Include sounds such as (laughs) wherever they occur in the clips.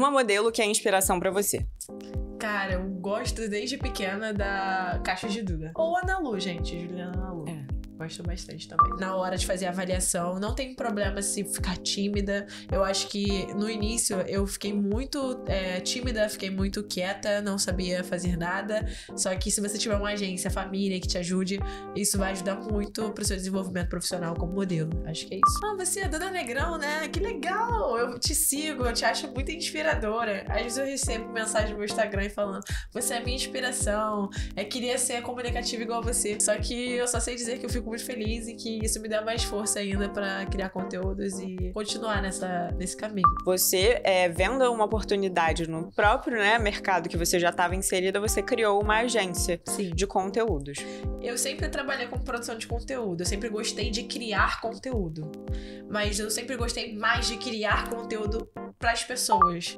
uma modelo que é inspiração para você. Cara, eu gosto desde pequena da Caixa de Duda. Ou Ana Lu, gente, Juliana Ana Lu. É gosto bastante também. Na hora de fazer a avaliação, não tem problema se ficar tímida. Eu acho que no início eu fiquei muito é, tímida, fiquei muito quieta, não sabia fazer nada. Só que se você tiver uma agência, família que te ajude, isso vai ajudar muito pro seu desenvolvimento profissional como modelo. Acho que é isso. Ah, você é Dona Negrão, né? Que legal! Eu te sigo, eu te acho muito inspiradora. Às vezes eu recebo mensagem no Instagram falando: você é minha inspiração, é queria ser comunicativa igual você. Só que eu só sei dizer que eu fico muito feliz e que isso me dá mais força ainda para criar conteúdos e continuar nessa, nesse caminho. Você, é, vendo uma oportunidade no próprio né, mercado que você já estava inserida, você criou uma agência Sim. de conteúdos. Eu sempre trabalhei com produção de conteúdo, eu sempre gostei de criar conteúdo, mas eu sempre gostei mais de criar conteúdo para as pessoas.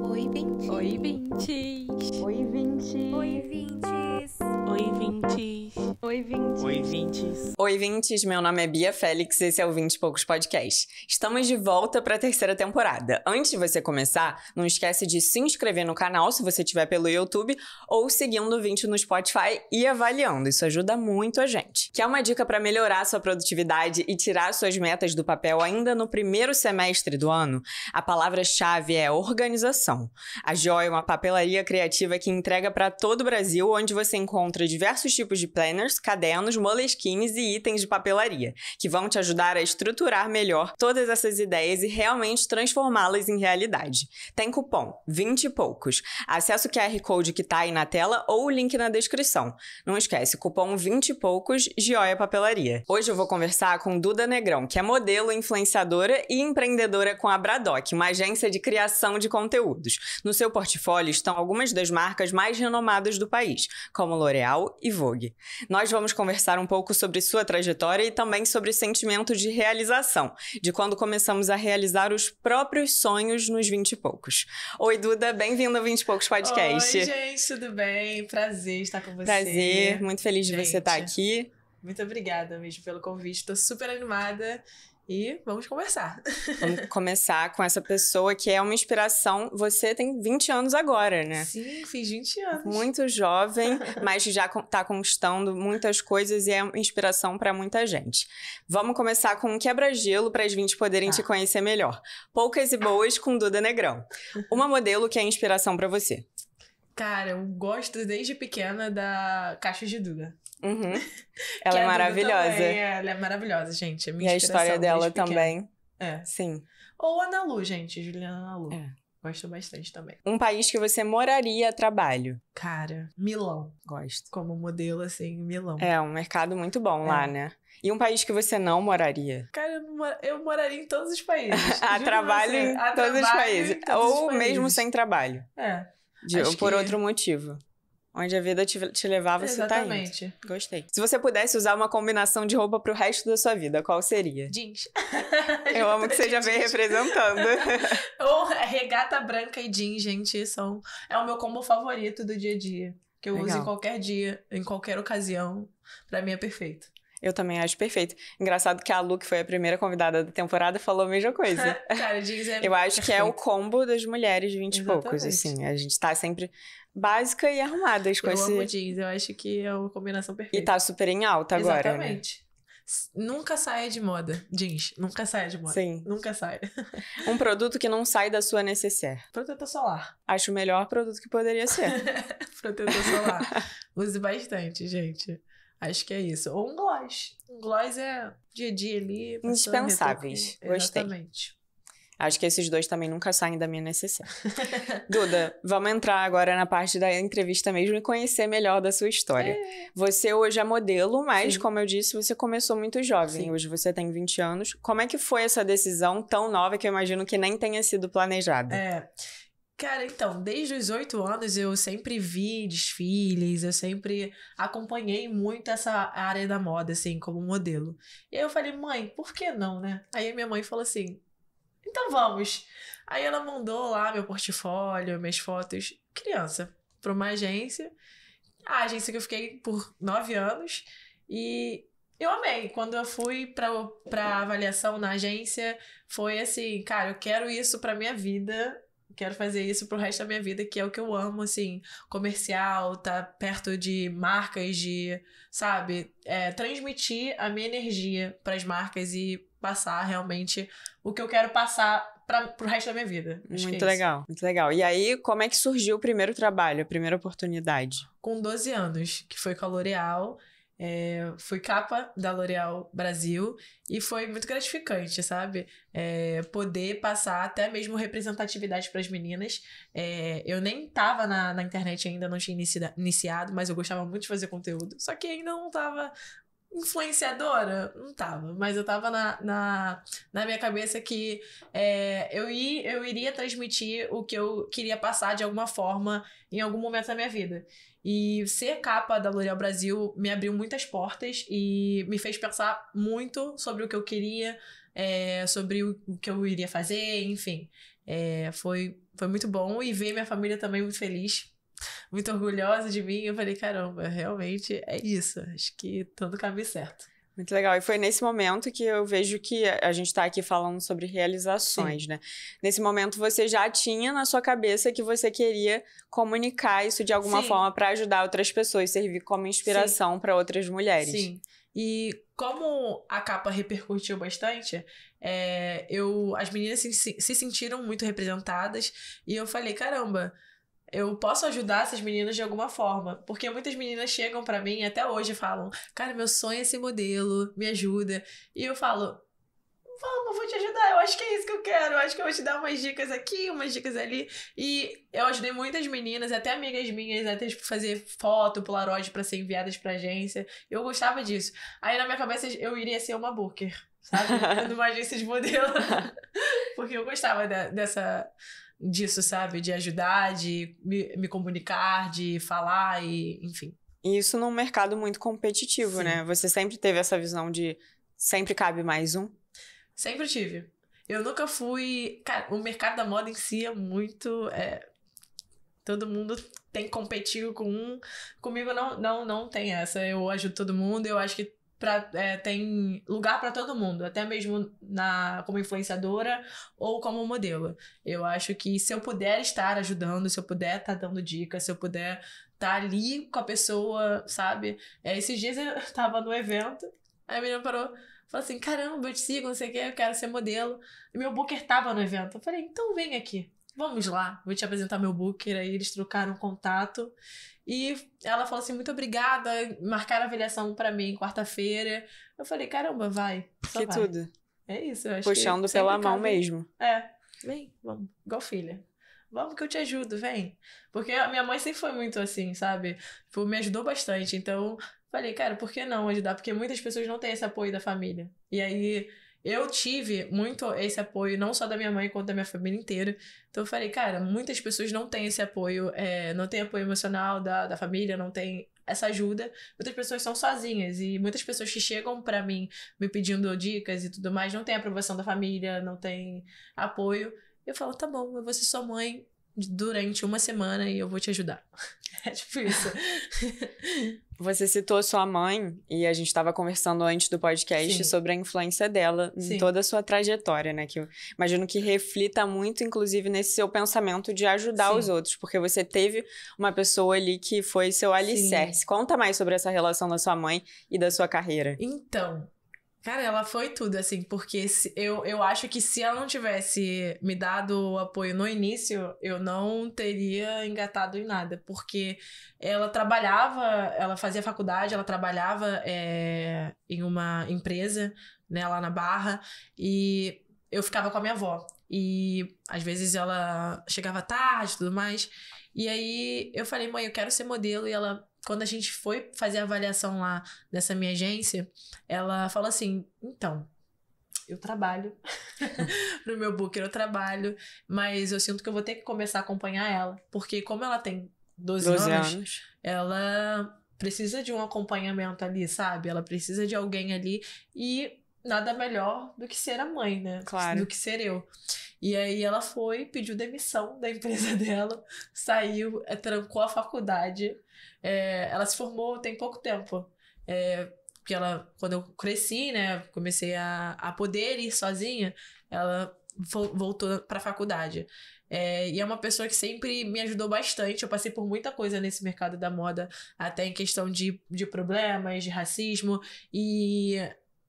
Oi, Vintes! Oi, Vintes! Oi, Vintes! Oi, Vintes! waving teeth. Oi, vintes. Oi, vintes. Oi, vintes. Meu nome é Bia Félix, esse é o Vinte e Poucos Podcast. Estamos de volta para a terceira temporada. Antes de você começar, não esquece de se inscrever no canal se você estiver pelo YouTube ou seguindo o Vinte no Spotify e avaliando. Isso ajuda muito a gente. Que é uma dica para melhorar sua produtividade e tirar suas metas do papel ainda no primeiro semestre do ano? A palavra-chave é organização. A Joy é uma papelaria criativa que entrega para todo o Brasil, onde você encontra diversos tipos de planners cadernos, moleskins e itens de papelaria, que vão te ajudar a estruturar melhor todas essas ideias e realmente transformá-las em realidade. Tem cupom 20 e poucos. Acesse o QR Code que está aí na tela ou o link na descrição. Não esquece, cupom 20 e poucos, Gioia Papelaria. Hoje eu vou conversar com Duda Negrão, que é modelo, influenciadora e empreendedora com a Bradock, uma agência de criação de conteúdos. No seu portfólio estão algumas das marcas mais renomadas do país, como L'Oréal e Vogue. Nós nós vamos conversar um pouco sobre sua trajetória e também sobre sentimento de realização, de quando começamos a realizar os próprios sonhos nos 20 e poucos. Oi, Duda, bem-vindo ao 20 e poucos podcast. Oi, gente, tudo bem? Prazer estar com você. Prazer, muito feliz de você estar aqui. Muito obrigada mesmo pelo convite. Estou super animada e vamos conversar. Vamos (laughs) começar com essa pessoa que é uma inspiração. Você tem 20 anos agora, né? Sim, fiz 20 anos. Muito jovem, (laughs) mas já está conquistando muitas coisas e é inspiração para muita gente. Vamos começar com um quebra-gelo para as 20 poderem ah. te conhecer melhor. Poucas e boas com Duda Negrão. Uma modelo que é inspiração para você. Cara, eu gosto desde pequena da Caixa de Duda. Uhum. (laughs) Ela é, é maravilhosa. Também, é, ela é maravilhosa, gente. É e a história dela também. É. Sim. Ou Ana Lu, gente. Juliana Ana Lu. É. Gosto bastante também. Um país que você moraria a trabalho? Cara, Milão. Gosto. Como modelo, assim, Milão. É, um mercado muito bom é. lá, né? E um país que você não moraria? Cara, eu, eu moraria em todos os países. (laughs) a trabalho em a todos trabalho os países. Todos Ou os países. mesmo sem trabalho. É. De, por que... outro motivo. Onde a vida te, te levava, você tá indo. Gostei. Se você pudesse usar uma combinação de roupa pro resto da sua vida, qual seria? Jeans. (laughs) (laughs) Eu amo que você já vem representando. (laughs) Ou regata branca e jeans, gente, são... É o meu combo favorito do dia a dia. Que eu Legal. uso em qualquer dia, em qualquer ocasião. Pra mim é perfeito. Eu também acho perfeito. Engraçado que a Lu, que foi a primeira convidada da temporada, falou a mesma coisa. Cara, jeans é Eu acho perfeito. que é o combo das mulheres de 20 e poucos, assim. A gente tá sempre básica e arrumadas com eu esse. Eu amo jeans, eu acho que é uma combinação perfeita. E tá super em alta agora. Né? Exatamente. Né? Nunca saia de moda, jeans. Nunca saia de moda. Sim. Nunca saia. (laughs) um produto que não sai da sua necessaire. Protetor solar. Acho o melhor produto que poderia ser. (laughs) Protetor solar. Use bastante, gente. Acho que é isso. Ou um gloss. Um gloss é dia a dia ali. Indispensáveis. Gostei. Exatamente. Acho que esses dois também nunca saem da minha necessidade. (laughs) Duda, vamos entrar agora na parte da entrevista mesmo e conhecer melhor da sua história. É. Você hoje é modelo, mas, Sim. como eu disse, você começou muito jovem. Sim. Hoje você tem 20 anos. Como é que foi essa decisão tão nova que eu imagino que nem tenha sido planejada? É. Cara, então, desde os oito anos eu sempre vi desfiles, eu sempre acompanhei muito essa área da moda, assim, como modelo. E aí eu falei, mãe, por que não, né? Aí minha mãe falou assim: então vamos. Aí ela mandou lá meu portfólio, minhas fotos, criança, para uma agência. A agência que eu fiquei por nove anos. E eu amei. Quando eu fui para pra avaliação na agência, foi assim, cara, eu quero isso para minha vida. Quero fazer isso pro resto da minha vida, que é o que eu amo, assim, comercial, tá perto de marcas, de, sabe, é, transmitir a minha energia para as marcas e passar realmente o que eu quero passar para o resto da minha vida. Acho é muito é legal, muito legal. E aí, como é que surgiu o primeiro trabalho, a primeira oportunidade? Com 12 anos, que foi com a L'Oréal. É, fui capa da L'Oréal Brasil e foi muito gratificante, sabe? É, poder passar até mesmo representatividade para as meninas. É, eu nem estava na, na internet ainda, não tinha iniciado, mas eu gostava muito de fazer conteúdo, só que ainda não estava influenciadora? Não tava, mas eu tava na, na, na minha cabeça que é, eu, i, eu iria transmitir o que eu queria passar de alguma forma em algum momento da minha vida. E ser capa da L'Oréal Brasil me abriu muitas portas e me fez pensar muito sobre o que eu queria, é, sobre o, o que eu iria fazer, enfim. É, foi, foi muito bom e ver minha família também muito feliz muito orgulhosa de mim. Eu falei, caramba, realmente é isso. Acho que tô no caminho certo. Muito legal. E foi nesse momento que eu vejo que a gente está aqui falando sobre realizações, Sim. né? Nesse momento você já tinha na sua cabeça que você queria comunicar isso de alguma Sim. forma para ajudar outras pessoas, servir como inspiração para outras mulheres. Sim. E como a capa repercutiu bastante, é, eu, as meninas se, se sentiram muito representadas e eu falei, caramba, eu posso ajudar essas meninas de alguma forma. Porque muitas meninas chegam para mim até hoje e falam: Cara, meu sonho é esse modelo, me ajuda. E eu falo: Vamos, vou te ajudar. Eu acho que é isso que eu quero. Eu acho que eu vou te dar umas dicas aqui, umas dicas ali. E eu ajudei muitas meninas, até amigas minhas, até tipo, fazer foto, polaroid para ser enviadas pra agência. Eu gostava disso. Aí na minha cabeça eu iria ser uma booker, sabe? (laughs) Numa agência de modelo. (laughs) porque eu gostava dessa disso, sabe? De ajudar, de me, me comunicar, de falar e, enfim. Isso num mercado muito competitivo, Sim. né? Você sempre teve essa visão de sempre cabe mais um? Sempre tive. Eu nunca fui. Cara, o mercado da moda em si é muito. É... Todo mundo tem que competir com um. Comigo não, não, não tem essa. Eu ajudo todo mundo. Eu acho que Pra, é, tem lugar para todo mundo, até mesmo na como influenciadora ou como modelo. Eu acho que se eu puder estar ajudando, se eu puder estar tá dando dicas, se eu puder estar tá ali com a pessoa, sabe? É, esses dias eu (laughs) tava no evento, aí a menina parou. Falou assim, caramba, eu te sigo, não sei o que, eu quero ser modelo. E meu booker tava no evento. Eu falei, então vem aqui vamos lá, vou te apresentar meu booker. Aí eles trocaram contato. E ela falou assim: muito obrigada, marcaram a avaliação para mim quarta-feira. Eu falei: caramba, vai. Que vai. tudo. É isso, eu acho Puxando que pela mão cabe. mesmo. É. Vem, vamos. Igual filha. Vamos que eu te ajudo, vem. Porque a minha mãe sempre foi muito assim, sabe? Tipo, me ajudou bastante. Então, falei, cara, por que não ajudar? Porque muitas pessoas não têm esse apoio da família. E aí eu tive muito esse apoio, não só da minha mãe, quanto da minha família inteira. Então eu falei, cara, muitas pessoas não têm esse apoio, é, não tem apoio emocional da, da família, não tem essa ajuda. Muitas pessoas são sozinhas e muitas pessoas que chegam para mim me pedindo dicas e tudo mais, não tem aprovação da família, não tem apoio. Eu falo, tá bom, eu vou ser sua mãe durante uma semana e eu vou te ajudar. (laughs) É tipo isso. (laughs) Você citou sua mãe e a gente estava conversando antes do podcast Sim. sobre a influência dela Sim. em toda a sua trajetória, né? Que eu imagino que reflita muito, inclusive, nesse seu pensamento de ajudar Sim. os outros, porque você teve uma pessoa ali que foi seu alicerce. Conta mais sobre essa relação da sua mãe e da sua carreira. Então, Cara, ela foi tudo, assim, porque se, eu, eu acho que se ela não tivesse me dado o apoio no início, eu não teria engatado em nada, porque ela trabalhava, ela fazia faculdade, ela trabalhava é, em uma empresa, né, lá na Barra, e eu ficava com a minha avó. E às vezes ela chegava tarde e tudo mais. E aí eu falei, mãe, eu quero ser modelo. E ela, quando a gente foi fazer a avaliação lá nessa minha agência, ela falou assim: então, eu trabalho no (laughs) meu booker, eu trabalho, mas eu sinto que eu vou ter que começar a acompanhar ela, porque como ela tem 12, 12 anos, anos, ela precisa de um acompanhamento ali, sabe? Ela precisa de alguém ali e nada melhor do que ser a mãe, né? Claro. Do que ser eu. E aí ela foi, pediu demissão da empresa (laughs) dela, saiu, eh, trancou a faculdade. É, ela se formou tem pouco tempo. É, porque ela, quando eu cresci, né, comecei a, a poder ir sozinha, ela voltou para a faculdade. É, e é uma pessoa que sempre me ajudou bastante. Eu passei por muita coisa nesse mercado da moda, até em questão de, de problemas, de racismo. E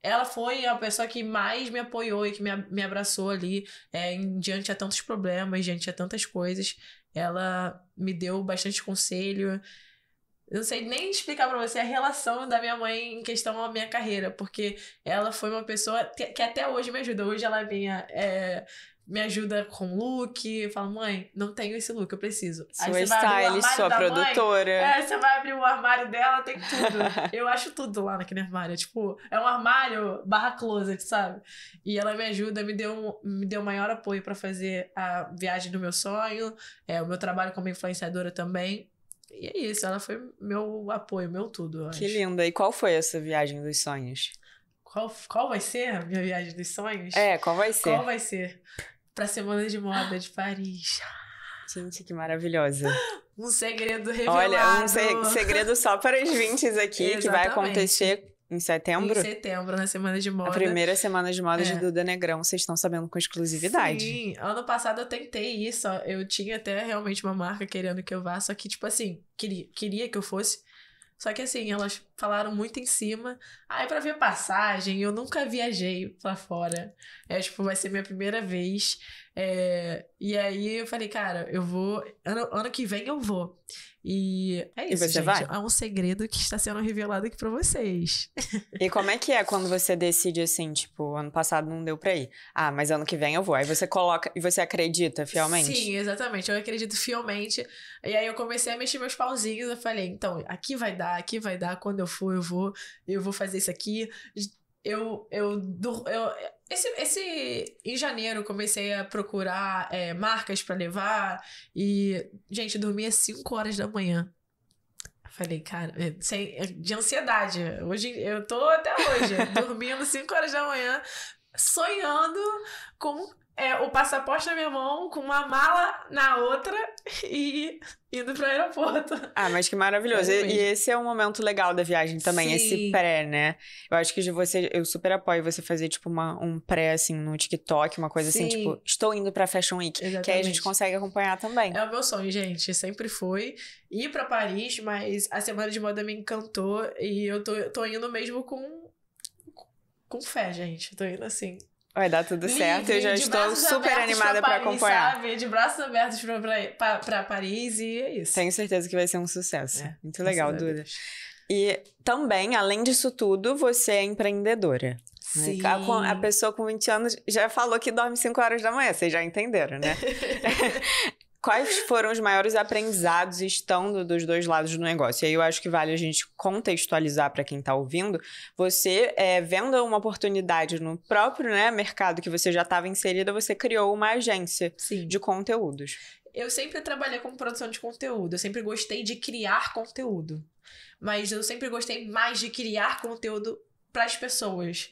ela foi a pessoa que mais me apoiou e que me, me abraçou ali é, em, diante a tantos problemas, diante a tantas coisas. Ela me deu bastante conselho, não sei nem explicar para você a relação da minha mãe em questão à minha carreira, porque ela foi uma pessoa que até hoje me ajuda. Hoje ela é É, me ajuda com look, fala, mãe, não tenho esse look, eu preciso. Sua Aí style, sua produtora. Mãe, é, você vai abrir o armário dela, tem tudo. (laughs) eu acho tudo lá naquele armário. É, tipo, é um armário barra closet, sabe? E ela me ajuda, me deu, me deu maior apoio para fazer a viagem do meu sonho, é, o meu trabalho como influenciadora também e é isso, ela foi meu apoio, meu tudo. Eu que acho. linda. E qual foi essa viagem dos sonhos? Qual, qual vai ser a minha viagem dos sonhos? É, qual vai ser? Qual vai ser? Pra Semana de Moda de Paris. Gente, que maravilhosa. Um segredo revelado. Olha, um segredo só para os 20 aqui, que vai acontecer em setembro? Em setembro, na semana de moda. A primeira semana de moda é. de Duda Negrão, vocês estão sabendo com exclusividade. Sim, ano passado eu tentei isso, eu tinha até realmente uma marca querendo que eu vá, só que, tipo assim, queria, queria que eu fosse. Só que assim, elas falaram muito em cima. Aí ah, é para ver passagem, eu nunca viajei para fora. É, tipo, vai ser minha primeira vez. É, e aí eu falei, cara, eu vou. Ano, ano que vem eu vou. E é isso. E você gente, vai? É um segredo que está sendo revelado aqui para vocês. E como é que é quando você decide assim, tipo, ano passado não deu pra ir. Ah, mas ano que vem eu vou. Aí você coloca e você acredita fielmente? Sim, exatamente. Eu acredito fielmente. E aí eu comecei a mexer meus pauzinhos. Eu falei, então, aqui vai dar, aqui vai dar. Quando eu for, eu vou. Eu vou fazer isso aqui eu, eu, eu esse, esse em janeiro comecei a procurar é, marcas para levar e gente dormia 5 horas da manhã. Falei, cara, é, sem, é, de ansiedade. Hoje eu tô até hoje (laughs) dormindo 5 horas da manhã, sonhando com é, o passaporte na minha mão, com uma mala na outra (laughs) e indo pro aeroporto. Ah, mas que maravilhoso. É e, e, esse é um momento legal da viagem também, Sim. esse pré, né? Eu acho que você, eu super apoio você fazer, tipo, uma, um pré, assim, no TikTok, uma coisa Sim. assim, tipo, estou indo pra Fashion Week. Exatamente. Que aí a gente consegue acompanhar também. É o meu sonho, gente. Sempre foi ir pra Paris, mas a Semana de Moda me encantou e eu tô, tô indo mesmo com com fé, gente. Tô indo assim. Vai dar tudo livre, certo, eu já estou super animada para acompanhar. Sabe? De braços abertos para Paris e é isso. Tenho certeza que vai ser um sucesso. É, Muito legal, Duda. E também, além disso tudo, você é empreendedora. Né? Sim. A, pessoa com 20 anos já falou que dorme 5 horas da manhã, vocês já entenderam, né? (laughs) Quais foram os maiores aprendizados estando dos dois lados do negócio? E aí eu acho que vale a gente contextualizar para quem está ouvindo. Você é, vendo uma oportunidade no próprio né, mercado que você já estava inserida, você criou uma agência Sim. de conteúdos. Eu sempre trabalhei com produção de conteúdo, eu sempre gostei de criar conteúdo. Mas eu sempre gostei mais de criar conteúdo para as pessoas.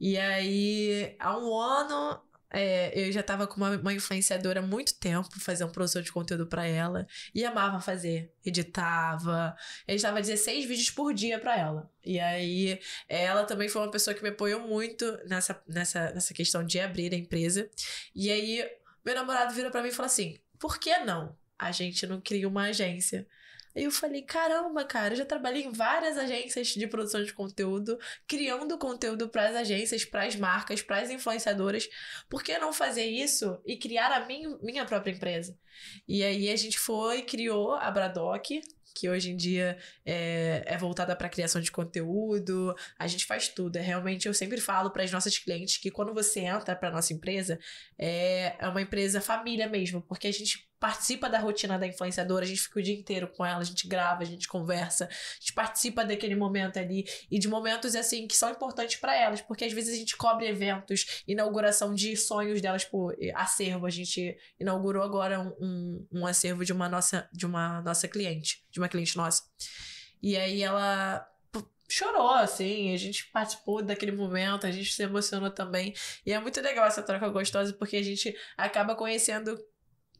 E aí, há um ano, é, eu já tava com uma, uma influenciadora há muito tempo, fazer um produção de conteúdo para ela. E amava fazer. Editava. Eu editava 16 vídeos por dia para ela. E aí, ela também foi uma pessoa que me apoiou muito nessa, nessa, nessa questão de abrir a empresa. E aí, meu namorado vira para mim e fala assim: por que não? A gente não cria uma agência Aí eu falei, caramba, cara, eu já trabalhei em várias agências de produção de conteúdo, criando conteúdo para as agências, para as marcas, para as influenciadoras. Por que não fazer isso e criar a minha, minha própria empresa? E aí a gente foi, criou a Bradock, que hoje em dia é, é voltada para criação de conteúdo, a gente faz tudo. É, realmente, eu sempre falo para as nossas clientes que quando você entra para nossa empresa, é, é uma empresa família mesmo, porque a gente participa da rotina da influenciadora, a gente fica o dia inteiro com ela, a gente grava, a gente conversa, a gente participa daquele momento ali e de momentos assim que são importantes para elas, porque às vezes a gente cobre eventos, inauguração de sonhos delas por acervo, a gente inaugurou agora um, um, um acervo de uma nossa de uma nossa cliente de uma cliente nossa. E aí ela chorou, assim, a gente participou daquele momento, a gente se emocionou também. E é muito legal essa troca gostosa, porque a gente acaba conhecendo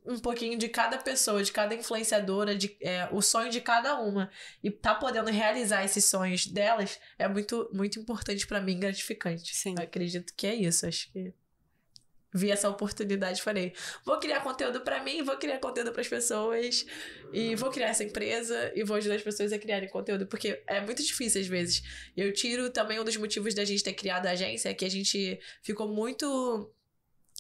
um pouquinho de cada pessoa, de cada influenciadora, de, é, o sonho de cada uma. E tá podendo realizar esses sonhos delas é muito, muito importante para mim, gratificante. Sim. Eu acredito que é isso, acho que vi essa oportunidade e falei: vou criar conteúdo para mim, vou criar conteúdo para as pessoas e vou criar essa empresa e vou ajudar as pessoas a criarem conteúdo, porque é muito difícil às vezes. Eu tiro também um dos motivos da gente ter criado a agência é que a gente ficou muito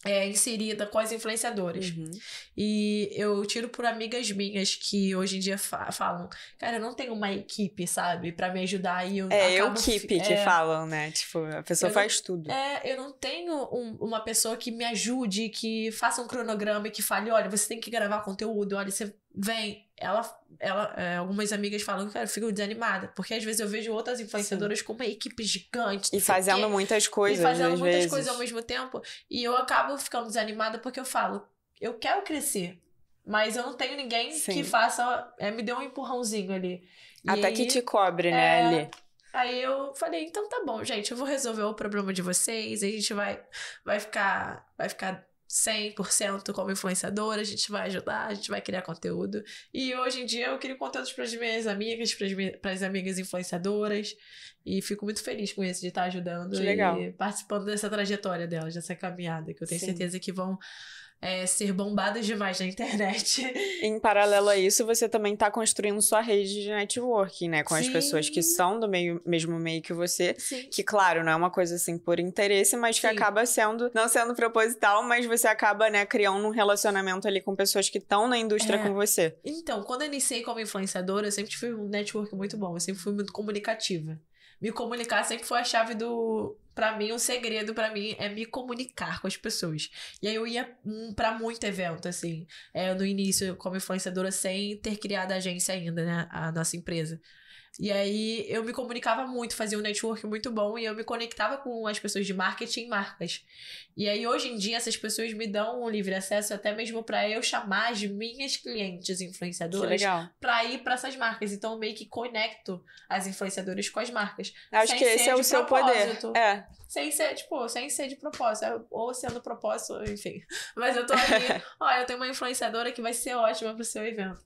é, inserida com as influenciadoras. Uhum. E eu tiro por amigas minhas que hoje em dia fa falam, cara, eu não tenho uma equipe, sabe, para me ajudar. E eu é, eu equipe é, que falam, né? Tipo, a pessoa faz não, tudo. É, eu não tenho um, uma pessoa que me ajude, que faça um cronograma e que fale, olha, você tem que gravar conteúdo, olha, você vem, ela, ela é, algumas amigas falam que eu fico desanimada, porque às vezes eu vejo outras influenciadoras Sim. com uma equipe gigante. E fazendo quê, muitas coisas. E fazendo muitas vezes. coisas ao mesmo tempo. E eu acabo ficando desanimada porque eu falo, eu quero crescer. Mas eu não tenho ninguém Sim. que faça. É, me dê um empurrãozinho ali. Até aí, que te cobre, né, é, ali. Aí eu falei, então tá bom, gente, eu vou resolver o problema de vocês, a gente vai, vai ficar. Vai ficar 100% como influenciadora, a gente vai ajudar, a gente vai criar conteúdo. E hoje em dia eu crio conteúdos para as minhas amigas, para as amigas influenciadoras. E fico muito feliz com isso, de estar tá ajudando que e participando dessa trajetória delas, dessa caminhada, que eu tenho Sim. certeza que vão é, ser bombadas demais na internet. (laughs) Em paralelo a (laughs) isso, você também está construindo sua rede de networking, né? Com Sim. as pessoas que são do meio, mesmo meio que você. Sim. Que, claro, não é uma coisa assim por interesse, mas que Sim. acaba sendo, não sendo proposital, mas você acaba, né, criando um relacionamento ali com pessoas que estão na indústria é. com você. Então, quando eu iniciei como influenciadora, eu sempre tive um network muito bom, eu sempre fui muito comunicativa. Me comunicar sempre foi a chave do. Pra mim, o um segredo para mim é me comunicar com as pessoas. E aí eu ia hum, para muito evento, assim. É, no início, como influenciadora, sem ter criado a agência ainda, né? A nossa empresa. E aí eu me comunicava muito, fazia um network muito bom e eu me conectava com as pessoas de marketing e marcas. E aí hoje em dia essas pessoas me dão um livre acesso até mesmo para eu chamar as minhas clientes influenciadoras para ir para essas marcas. Então eu meio que conecto as influenciadoras com as marcas. Acho que esse é o seu poder. É. Sem ser, tipo, sem ser de propósito, é, ou sendo propósito, enfim. (laughs) Mas eu tô ali, olha, (laughs) eu tenho uma influenciadora que vai ser ótima pro seu evento.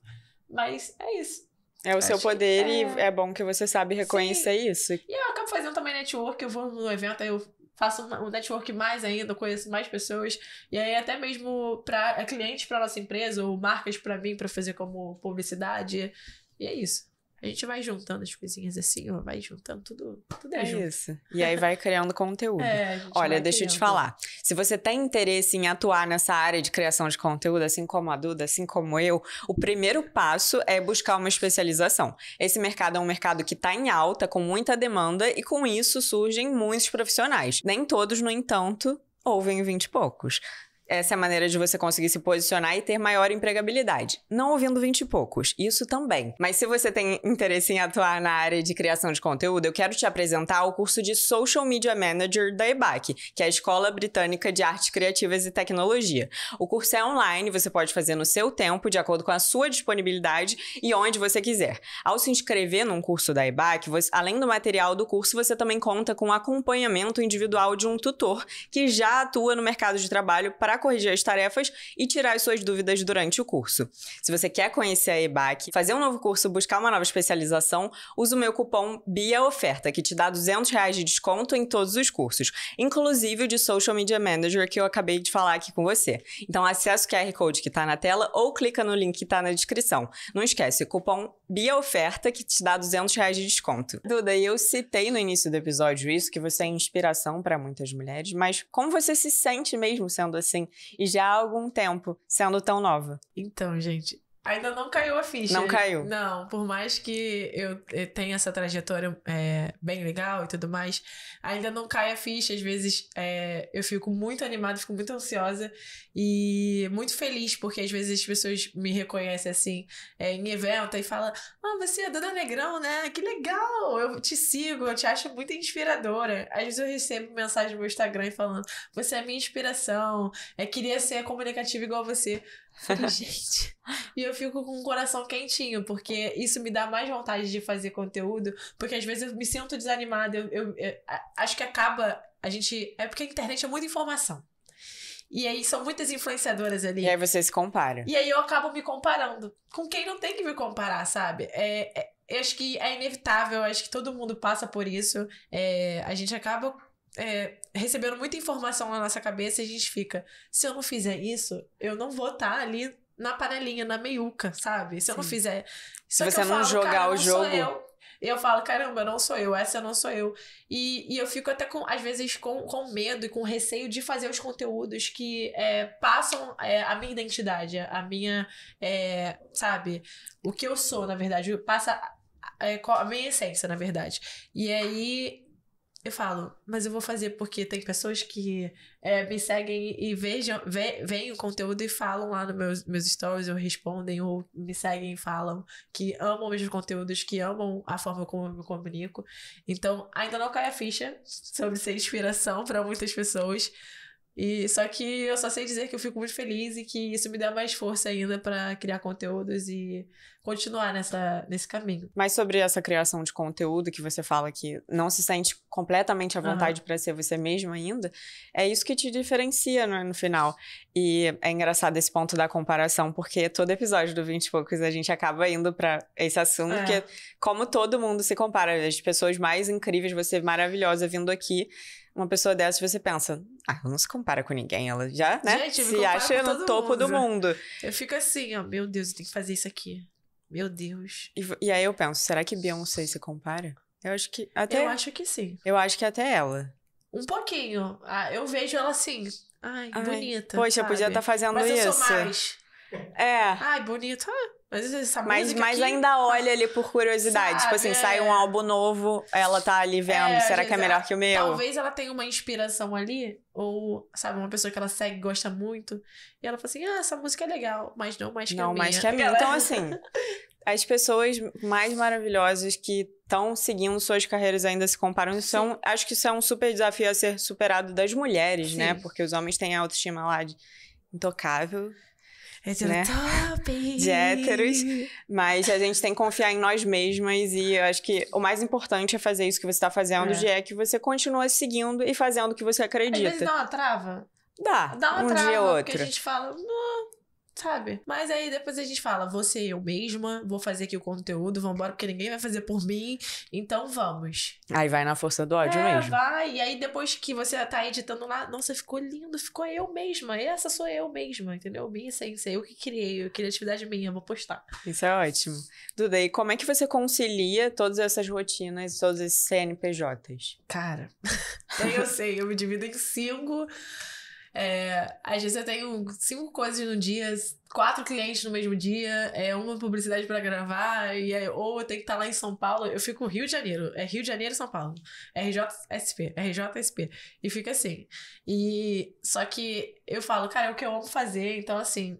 Mas é isso. É o seu poder que... e é. é bom que você sabe reconhecer Sim. isso. E eu acabo fazendo também network, eu vou no evento, aí eu faço um network mais ainda, conheço mais pessoas. E aí até mesmo para é clientes para nossa empresa ou marcas para mim para fazer como publicidade. E é isso. A gente vai juntando as coisinhas assim, ó, vai juntando tudo, tudo é, junto. isso. E aí vai criando conteúdo. (laughs) É, Olha, deixa criando. eu te falar. Se você tem interesse em atuar nessa área de criação de conteúdo, assim como a Duda, assim como eu, o primeiro passo é buscar uma especialização. Esse mercado é um mercado que está em alta, com muita demanda, e com isso surgem muitos profissionais. Nem todos, no entanto, ouvem vinte e poucos. Essa é a maneira de você conseguir se posicionar e ter maior empregabilidade. Não ouvindo 20 e poucos, isso também. Mas se você tem interesse em atuar na área de criação de conteúdo, eu quero te apresentar o curso de Social Media Manager da EBAC, que é a Escola Britânica de Artes Criativas e Tecnologia. O curso é online, você pode fazer no seu tempo, de acordo com a sua disponibilidade e onde você quiser. Ao se inscrever num curso da EBAC, você, além do material do curso, você também conta com acompanhamento individual de um tutor que já atua no mercado de trabalho para corrigir as tarefas e tirar as suas dúvidas durante o curso. Se você quer conhecer a EBAC, fazer um novo curso, buscar uma nova especialização, usa o meu cupom BIAOFERTA, que te dá 200 reais de desconto em todos os cursos, inclusive o de Social Media Manager, que eu acabei de falar aqui com você. Então, acessa o QR Code que está na tela ou clica no link que está na descrição. Não esquece, o cupom BIAOFERTA, que te dá 200 reais de desconto. Duda, eu citei no início do episódio isso, que você é inspiração para muitas mulheres, mas como você se sente mesmo sendo assim? e já há algum tempo, sendo tão nova? Então, gente, Ainda não caiu a ficha. Não caiu. Não, por mais que eu eh, tenha essa trajetória é, bem legal e tudo mais, ainda não cai a ficha. Às vezes é, eu fico muito animada, fico muito ansiosa e muito feliz, porque às vezes as pessoas me reconhecem assim é, em evento e falam: Ah, você é a Dona Negrão, né? Que legal! Eu te sigo, eu te acho muito inspiradora. Às vezes eu recebo mensagem no meu Instagram falando: Você é minha inspiração, é, queria ser comunicativa igual você gente. e eu fico com o coração quentinho, porque isso me dá mais vontade de fazer conteúdo, porque às vezes eu me sinto desanimada. Eu, eu, eu acho que acaba. A gente. É porque a internet é muita informação. E aí são muitas influenciadoras ali. E aí você se compara. E aí eu acabo me comparando com quem não tem que me comparar, sabe? É, é eu acho que é inevitável, acho que todo mundo passa por isso. É, a gente acaba é, recebendo muita informação na nossa cabeça e a gente fica: se eu não fizer isso, eu não vou estar tá ali na panelinha, na meiuca, sabe? Se eu Sim. não fizer. Se você não falo, jogar cara, o não jogo. Eu. eu. falo, caramba, não sou eu, essa não sou eu. E, e eu fico até, com, às vezes, com, com medo e com receio de fazer os conteúdos que é, passam é, a minha identidade, a minha. É, sabe? O que eu sou, na verdade, passa é, a minha essência, na verdade. E aí eu falo, mas eu vou fazer porque tem pessoas que é, me seguem e vejam, ve, veem o conteúdo e falam lá nos meus, meus stories, ou respondem, ou me seguem e falam que amam meus conteúdos, que amam a forma como eu me comunico. Então, ainda não cai a ficha sobre ser inspiração para muitas pessoas, e só que eu só sei dizer que eu fico muito feliz e que isso me dá mais força ainda para criar conteúdos e continuar nessa, nesse caminho. Mas sobre essa criação de conteúdo que você fala que não se sente completamente à vontade uhum. para ser você mesmo ainda, é isso que te diferencia no, né, no final. E é engraçado esse ponto da comparação, porque todo episódio do 20 e poucos a gente acaba indo para esse assunto, é. porque como todo mundo se compara, as pessoas mais incríveis, você maravilhosa vindo aqui, uma pessoa dessa, você pensa, ah, ela não se compara com ninguém, ela já, né? Gente, se acha no topo mundo. do mundo. Eu fico assim, ó, meu Deus, eu tenho que fazer isso aqui. Meu Deus. E, e aí eu penso, será que Beyoncé se compara? Eu acho que até. Eu acho que sim. Eu acho que até ela. Um pouquinho. Ah, eu vejo ela assim. Ai, Ai bonita. Poxa, sabe? podia estar tá fazendo Mas isso. sou mais. É. Ai, bonita. Ah, mas essa mas, mas aqui... ainda olha ali por curiosidade. Sabe, tipo assim, é... sai um é. álbum novo, ela tá ali vendo. É, será que é melhor ela... que o meu? Talvez ela tenha uma inspiração ali, ou, sabe, uma pessoa que ela segue gosta muito. E ela fala assim: ah, essa música é legal, mas não mais que não, a minha. Não mais que a minha. Então, assim, (laughs) as pessoas mais maravilhosas que estão seguindo suas carreiras ainda se comparam. são, acho que isso é um super desafio a ser superado das mulheres, né? Sim. né? Porque os homens têm a autoestima lá de intocável hétero né? top. de héteros, mas a gente tem que confiar em nós mesmas e eu acho que o mais importante é fazer isso que você está fazendo, é. de é que você continua seguindo e fazendo o que você acredita. Às vezes dá uma trava. Dá, dá uma um trava, dia ou outro. Porque a gente fala, sabe? Mas aí depois a gente fala, você eu mesma, vou fazer aqui o conteúdo, vambora, porque ninguém vai fazer por mim, então vamos. Aí vai na força do ódio é, mesmo. vai, e aí depois que você tá editando lá, nossa, ficou lindo, ficou eu mesma, essa sou eu mesma, entendeu? Minha essência, eu que criei, criatividade minha, vou postar. Isso é ótimo. Duda, e como é que você concilia todas essas rotinas, todos esses CNPJs? Cara, (laughs) eu sei, eu me divido em cinco... É, às vezes eu tenho cinco coisas no dia, quatro clientes no mesmo dia, é uma publicidade para gravar, e aí, ou eu tenho que estar tá lá em São Paulo. Eu fico no Rio de Janeiro, é Rio de Janeiro e São Paulo, RJSP, RJSP. E fica assim. E só que eu falo, cara, é o que eu amo fazer, então assim,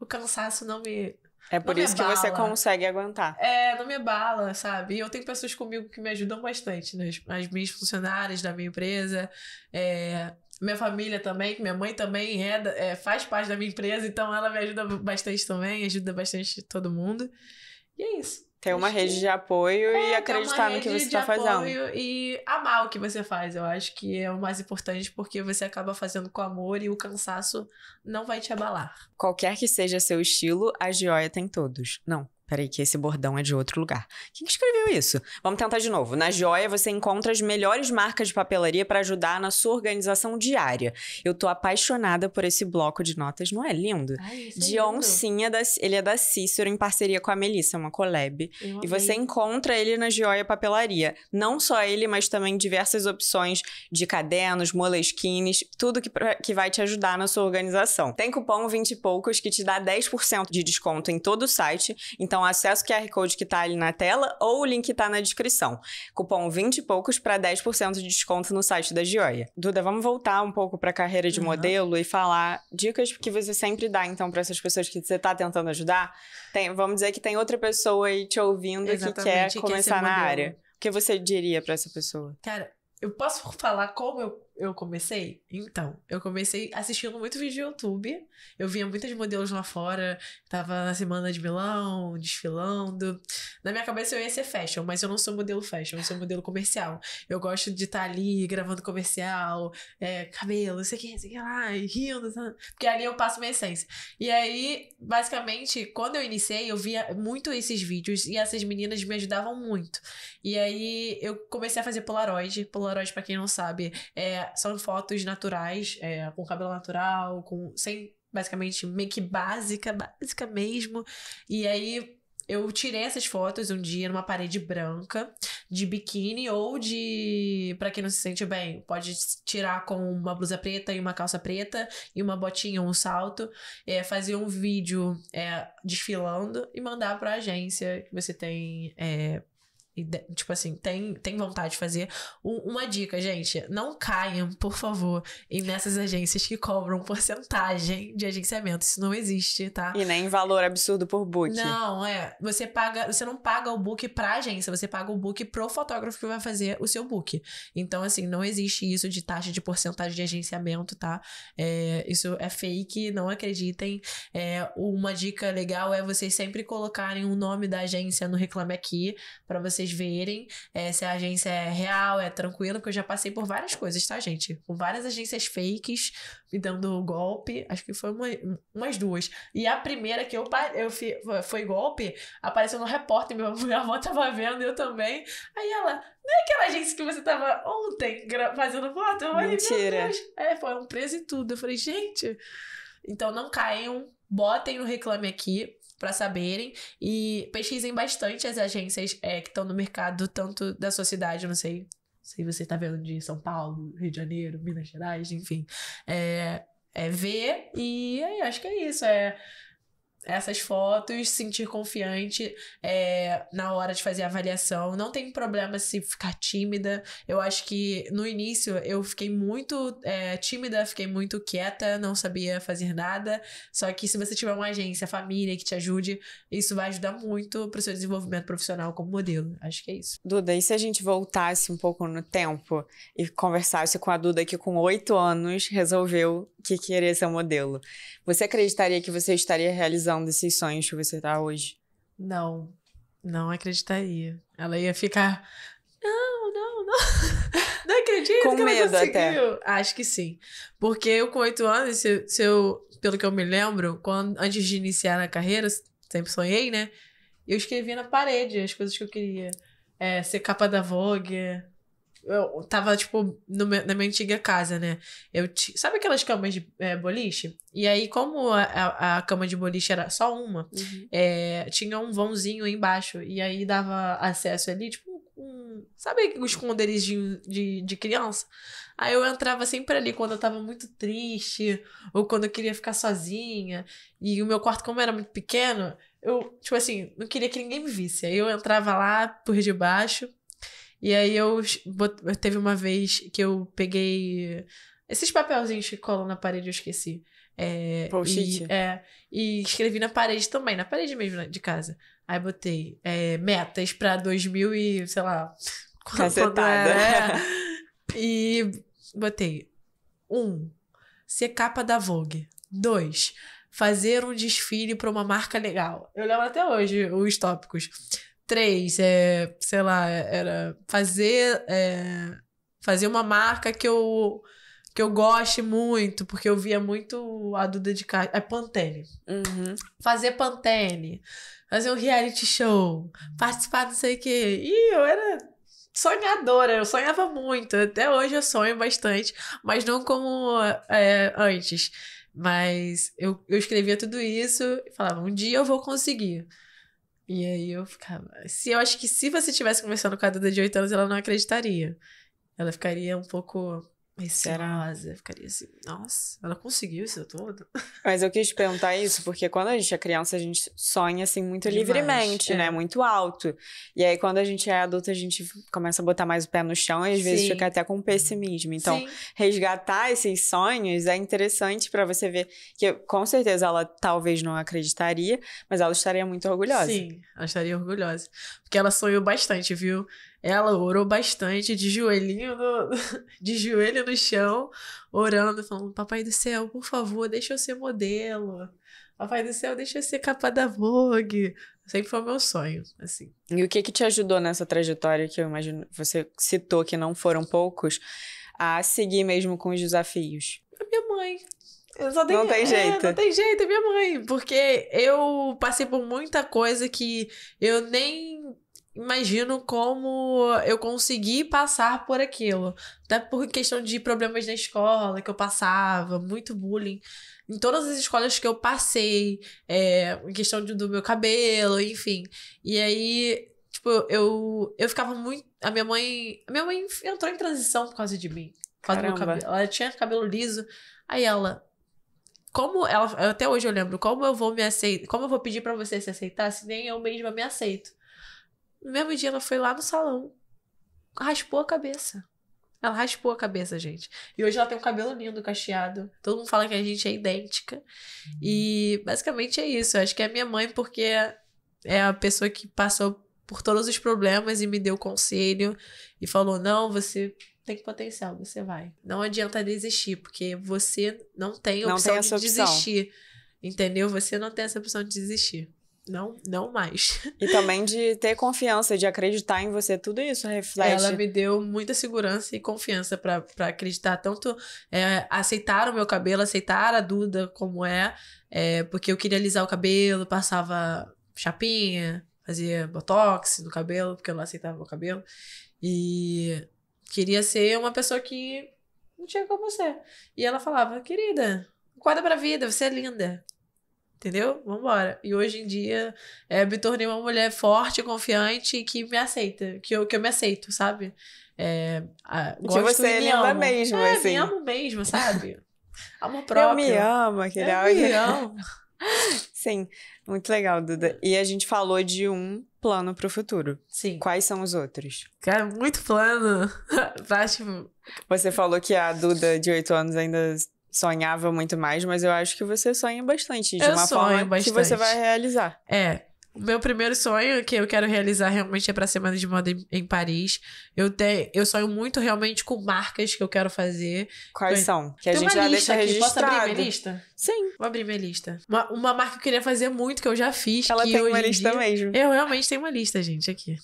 o cansaço não me, é por isso que bala. você consegue aguentar. É, não me abala, sabe? E eu tenho pessoas comigo que me ajudam bastante, né? As minhas funcionárias da minha empresa, é, minha família também, minha mãe também é, é, faz parte da minha empresa, então ela me ajuda bastante também, ajuda bastante todo mundo. E é isso. Ter uma acho rede que... de apoio é, e acreditar no que você está fazendo. E amar o que você faz, eu acho que é o mais importante, porque você acaba fazendo com amor e o cansaço não vai te abalar. Qualquer que seja seu estilo, a Gioia tem todos. Não, Peraí, que esse bordão é de outro lugar. Quem que escreveu isso? Vamos tentar de novo. Na Joia você encontra as melhores marcas de papelaria para ajudar na sua organização diária. Eu tô apaixonada por esse bloco de notas, não é lindo? Ai, ah, é de é oncinha, da, ele é da Cícero em parceria com a Melissa, uma collab. e você encontra ele na Joia Papelaria. Não só ele, mas também diversas opções de cadernos, moleskines, tudo que, que vai te ajudar na sua organização. Tem cupom 20 e poucos que te dá 10% de desconto em todo o site. Então então, acesso o QR Code que está ali na tela ou o link que está na descrição. Cupom 20 e poucos para 10% de desconto no site da Gioia. Duda, vamos voltar um pouco para a carreira de uhum. modelo e falar dicas que você sempre dá, então, para essas pessoas que você está tentando ajudar. Tem, vamos dizer que tem outra pessoa aí te ouvindo Exatamente, que quer começar que na área. O que você diria para essa pessoa? Cara, eu posso (laughs) falar como eu eu comecei? Então, eu comecei assistindo muito vídeo do YouTube. Eu via muitas modelos lá fora, tava na semana de Milão, desfilando. Na minha cabeça eu ia ser fashion, mas eu não sou modelo fashion, eu sou modelo comercial. Eu gosto de estar tá ali gravando comercial, é, cabelo, sei que, sei que lá, rindo, sabe? porque ali eu passo minha essência. E aí, basicamente, quando eu iniciei, eu via muito esses vídeos e essas meninas me ajudavam muito. E aí eu comecei a fazer Polaroid. Polaroid, para quem não sabe, é são fotos naturais, é, com cabelo natural, com sem basicamente meio que básica, básica mesmo. E aí eu tirei essas fotos um dia numa parede branca, de biquíni ou de. para quem não se sente bem, pode tirar com uma blusa preta e uma calça preta e uma botinha, um salto. É, fazer um vídeo é, desfilando e mandar pra agência que você tem é, tipo assim, tem, tem vontade de fazer. uma dica, gente, não caiam, por favor, em nessas agências que cobram porcentagem de agenciamento. Isso não existe, tá? E nem valor absurdo por book. Não, é. Você paga, você não paga o book pra agência, você paga o book pro fotógrafo que vai fazer o seu book. Então, assim, não existe isso de taxa de porcentagem de agenciamento, tá? É, isso é fake, não acreditem. É, uma dica legal é vocês sempre colocarem o nome da agência no Reclame Aqui, para vocês vocês verem é, se a agência é real, é tranquila, porque eu já passei por várias coisas, tá, gente? Com várias agências fakes me dando golpe, acho que foi uma, umas duas. E a primeira que eu, eu fi, foi golpe, apareceu no repórter, minha, (laughs) minha avó tava vendo, eu também. Aí ela, não é aquela agência que você tava ontem fazendo foto? Eu falei, Mentira. Meu Deus. É, foram presos e tudo. Eu falei, gente. Então não caiam, botem no Reclame Aqui para saberem e pesquisem bastante as agências é, que estão no mercado, tanto da sua cidade, não sei se você está vendo de São Paulo, Rio de Janeiro, Minas Gerais, enfim. É, é ver e aí acho que é isso. É essas fotos, sentir confiante é, na hora de fazer a avaliação. Não tem problema se ficar tímida. Eu acho que no início eu fiquei muito é, tímida, fiquei muito quieta, não sabia fazer nada. Só que se você tiver uma agência, família que te ajude, isso vai ajudar muito pro seu desenvolvimento profissional como modelo. Acho que é isso. Duda, e se a gente voltasse um pouco no tempo e conversasse com a Duda que com oito anos resolveu que queria ser modelo? Você acreditaria que você estaria realizando realização desses sonhos que você tá hoje? Não, não acreditaria. Ela ia ficar. Não, não, não. (laughs) Não acredito Com que medo ela conseguiu. Até. Acho que sim. Porque eu, com oito anos, se, se, eu, pelo que eu me lembro, quando, antes de iniciar na carreira, sempre sonhei, né? Eu escrevia na parede as coisas que eu queria. É, ser capa da Vogue, eu tava, tipo, no, na minha antiga casa, né? Eu Sabe aquelas camas de é, boliche? E aí, como a, a, a, cama de boliche era só uma, uhum. é, tinha um vãozinho embaixo. E aí dava acesso ali, tipo, um, sabe os esconderijinho de, de criança? Aí eu entrava sempre ali quando eu tava muito triste, ou quando eu queria ficar sozinha. E o meu quarto, como era muito pequeno, eu, tipo assim, não queria que ninguém me visse. Aí eu entrava lá por debaixo e aí eu, eu teve uma vez que eu peguei esses papelzinhos que colam na parede, eu esqueci. É, e, é, e escrevi na parede também, na parede mesmo né, de casa. Aí botei é, metas pra 2000 e, sei lá, (laughs) Cacetada. É. (laughs) E botei. Um, ser capa da Vogue. Dois, fazer um desfile para uma marca legal. Eu lembro até hoje os tópicos. Três, é, sei lá, era fazer, é, fazer uma marca que eu que eu goste muito, porque eu via muito a Duda de Castro. É Pantene. Uhum. Fazer Pantene. Fazer um reality show. Participar não sei o quê. E eu era sonhadora, eu sonhava muito. Até hoje eu sonho bastante, mas não como é, antes. Mas eu, eu escrevia tudo isso e falava: um dia eu vou conseguir. E aí eu ficava. Se eu acho que se você tivesse conversando com a Duda de 8 anos, ela não acreditaria. Ela ficaria um pouco mas será? Ficaria assim, nossa, ela conseguiu isso todo. (laughs) Mas eu quis perguntar isso, porque quando a gente é criança, a gente sonha assim muito Demais, livremente, né, é. né? Muito alto. E aí, quando a gente é adulta, a gente começa a botar mais o pé no chão e às Sim. vezes fica até com pessimismo. Então, Sim. resgatar esses sonhos é interessante para você ver que com certeza ela talvez não acreditaria, mas ela estaria muito orgulhosa. Sim, ela estaria orgulhosa. Porque ela sonhou bastante, viu? Ela orou bastante, de joelhinho no, (laughs) de joelho no chão, orando, falando: Papai do céu, por favor, deixa eu ser modelo. Papai do céu, deixa eu ser capa da Vogue. Sempre foi o meu sonho, assim. E o que que te ajudou nessa trajetória que eu imagino você citou que não foram poucos a seguir mesmo com os desafios? A minha mãe. Tenho, não tem jeito. É, não tem jeito, é minha mãe. Porque eu passei por muita coisa que eu nem imagino como eu consegui passar por aquilo. Até por questão de problemas na escola que eu passava, muito bullying. Em todas as escolas que eu passei, é, em questão de, do meu cabelo, enfim. E aí, tipo, eu, eu ficava muito. A minha mãe. A minha mãe entrou em transição por causa de mim. Por causa do meu cabelo. Ela tinha cabelo liso. Aí ela, como ela até hoje eu lembro como eu vou me aceitar, como eu vou pedir para você se aceitar se nem eu mesma me aceito. No mesmo dia, ela foi lá no salão, raspou a cabeça. Ela raspou a cabeça, gente. E hoje ela tem um cabelo lindo, cacheado. Todo mundo fala que a gente é idêntica. E basicamente é isso. Eu acho que é minha mãe, porque é a pessoa que passou por todos os problemas e me deu conselho e falou: não, você tem potencial, você vai. Não adianta desistir, porque você não tem opção não tem de opção. desistir. Entendeu? Você não tem essa opção de desistir não, não mais. E também de ter confiança, de acreditar em você, tudo isso reflete. Ela me deu muita segurança e confiança para acreditar, tanto é, aceitar o meu cabelo, aceitar a Duda como é, é, porque eu queria alisar o cabelo, passava chapinha, fazia botox no cabelo, porque eu não aceitava o cabelo. E queria ser uma pessoa que não tinha como ser. E ela falava, querida, guarda é pra vida, você é linda. Entendeu? Vambora. E hoje em dia é, me tornei uma mulher forte, confiante e que me aceita. Que eu, que eu me aceito, sabe? É, a, que gosto você me ama mesmo, é, assim. me amo mesmo, (laughs) sabe? Amo próprio. Eu me amo, aquele Eu me amo. (laughs) Sim, muito legal, Duda. E a gente falou de um plano pro futuro. Sim. Quais são os outros? Cara, muito plano. (laughs) Acho... Você falou que a Duda de 8 anos ainda sonhava muito mais, mas eu acho que você sonha bastante de eu uma forma bastante. que você vai realizar. É. O meu primeiro sonho que eu quero realizar realmente é para a semana de moda em, em, Paris. Eu tenho, eu sonho muito realmente com marcas que eu quero fazer. Quais eu, então, são? Que a gente já deixa aqui. registrado. Posso abrir minha lista? Sim. Vou abrir minha lista. Uma, uma marca que eu queria fazer muito que eu já fiz. Ela tem uma lista dia, mesmo. Eu realmente tenho uma lista, gente, aqui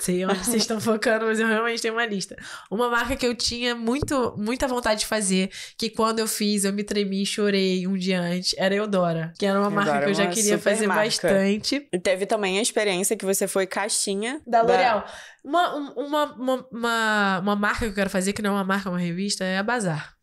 sei onde vocês estão focando, mas eu realmente tenho uma lista. Uma marca que eu tinha muito, muita vontade de fazer, que quando eu fiz, eu me tremi e chorei um dia antes, era Eudora. Que era uma Eudora marca que eu é já queria fazer marca. bastante. E teve também a experiência que você foi caixinha da L'Oréal. Da... Uma, uma, uma, uma, uma marca que eu quero fazer, que não é uma marca, é uma revista, é a Bazar.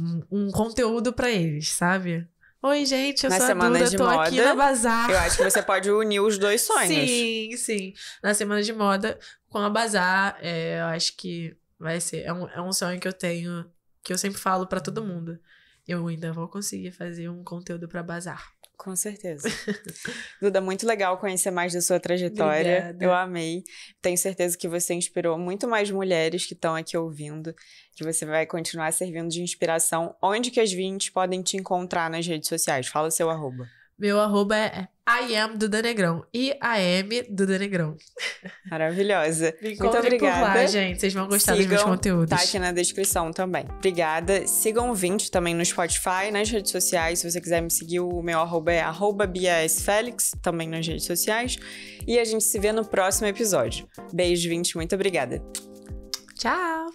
Um, um conteúdo para eles, sabe? Oi, gente, eu na sou semana a Duda, de tô moda, aqui na Bazar. Eu acho que você pode unir os dois (laughs) sonhos. Sim, sim. Na semana de moda, com a Bazar, é, eu acho que vai ser. É um, é um sonho que eu tenho, que eu sempre falo para todo mundo. Eu ainda vou conseguir fazer um conteúdo para Bazar. Com certeza. (laughs) Duda, muito legal conhecer mais da sua trajetória. Obrigada. Eu amei. Tenho certeza que você inspirou muito mais mulheres que estão aqui ouvindo, que você vai continuar servindo de inspiração. Onde que as 20 podem te encontrar nas redes sociais? Fala o seu arroba. Meu arroba é I am do Negrão. e a M Maravilhosa. Muito obrigada. Por lá, gente. Vocês vão gostar Sigam, dos meus conteúdos. Tá aqui na descrição também. Obrigada. Sigam o Vinte também no Spotify, nas redes sociais. Se você quiser me seguir, o meu arroba é arroba também nas redes sociais. E a gente se vê no próximo episódio. Beijo, Vinte. Muito obrigada. Tchau.